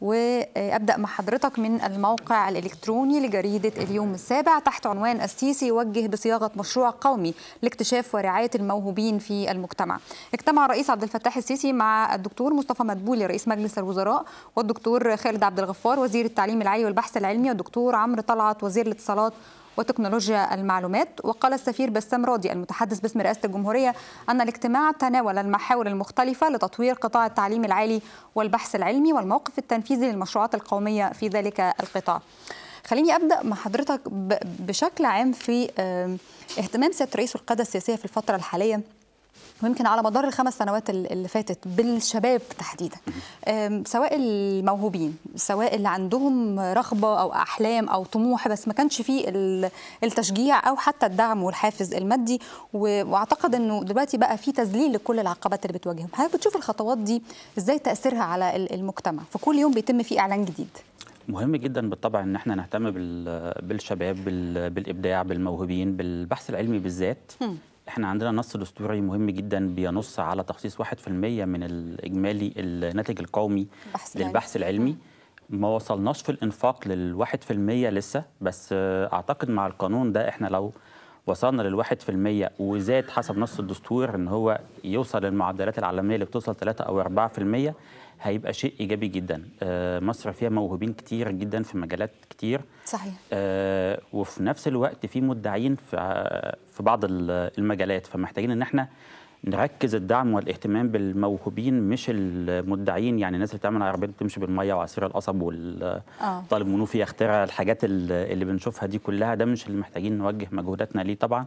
وابدا مع حضرتك من الموقع الالكتروني لجريده اليوم السابع تحت عنوان السيسي يوجه بصياغه مشروع قومي لاكتشاف ورعايه الموهوبين في المجتمع. اجتمع الرئيس عبد الفتاح السيسي مع الدكتور مصطفى مدبولي رئيس مجلس الوزراء والدكتور خالد عبد الغفار وزير التعليم العالي والبحث العلمي والدكتور عمرو طلعت وزير الاتصالات وتكنولوجيا المعلومات وقال السفير بسام راضي المتحدث باسم رئاسة الجمهورية أن الاجتماع تناول المحاور المختلفة لتطوير قطاع التعليم العالي والبحث العلمي والموقف التنفيذي للمشروعات القومية في ذلك القطاع خليني ابدا مع حضرتك بشكل عام في اهتمام سياده رئيس القادة السياسيه في الفتره الحاليه ويمكن على مدار الخمس سنوات اللي فاتت بالشباب تحديدا سواء الموهوبين سواء اللي عندهم رغبه او احلام او طموح بس ما كانش فيه التشجيع او حتى الدعم والحافز المادي واعتقد انه دلوقتي بقى في تذليل لكل العقبات اللي بتواجههم حضرتك بتشوف الخطوات دي ازاي تاثيرها على المجتمع فكل يوم بيتم فيه اعلان جديد مهم جدا بالطبع ان احنا نهتم بالشباب بالابداع بالموهوبين بالبحث العلمي بالذات احنا عندنا نص دستوري مهم جدا بينص على تخصيص 1% من الاجمالي الناتج القومي بحث للبحث العلمي العلمي. ما وصلناش في الانفاق للواحد في المية لسه بس اعتقد مع القانون ده احنا لو وصلنا للواحد في المية وزاد حسب نص الدستور ان هو يوصل للمعدلات العالمية اللي بتوصل 3 او 4 في المية هيبقى شيء ايجابي جدا آه، مصر فيها موهوبين كتير جدا في مجالات كتير صحيح آه، وفي نفس الوقت في مدعين في بعض المجالات فمحتاجين ان احنا نركز الدعم والاهتمام بالموهوبين مش المدعين يعني الناس اللي بتعمل عربيات بتمشي بالميه وعصير القصب آه. والطالب منوفي يخترع الحاجات اللي بنشوفها دي كلها ده مش اللي محتاجين نوجه مجهوداتنا ليه طبعا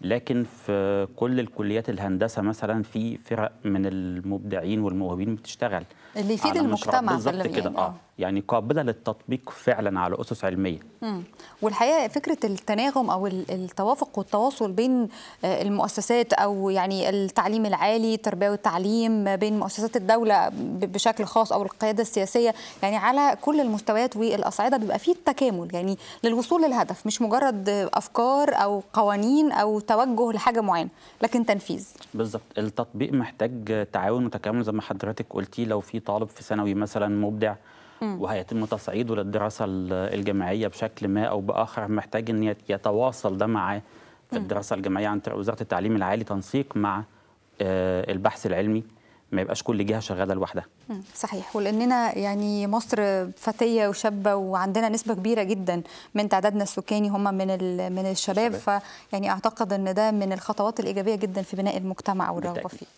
لكن في كل الكليات الهندسه مثلا في فرق من المبدعين والموهوبين بتشتغل اللي يفيد المجتمع بالظبط كده اه نعم. يعني قابله للتطبيق فعلا على اسس علميه. مم. والحقيقه فكره التناغم او التوافق والتواصل بين آه، المؤسسات او يعني التعليم العالي، التربيه والتعليم بين مؤسسات الدوله بشكل خاص او القياده السياسيه، يعني على كل المستويات والاصعده بيبقى فيه تكامل يعني للوصول للهدف مش مجرد افكار او قوانين او توجه لحاجه معينه، لكن تنفيذ. بالظبط، التطبيق محتاج تعاون وتكامل زي ما حضرتك قلتي لو في طالب في ثانوي مثلا مبدع وهيتم تصعيده للدراسه الجامعيه بشكل ما او باخر محتاج ان يتواصل ده مع في الدراسه الجامعيه عن طريق وزاره التعليم العالي تنسيق مع آه، البحث العلمي ما يبقاش كل جهه شغاله لوحدها صحيح ولاننا يعني مصر فتيه وشابه وعندنا نسبه كبيره جدا من تعدادنا السكاني هم من من الشباب فيعني اعتقد ان ده من الخطوات الايجابيه جدا في بناء المجتمع والرغبه فيه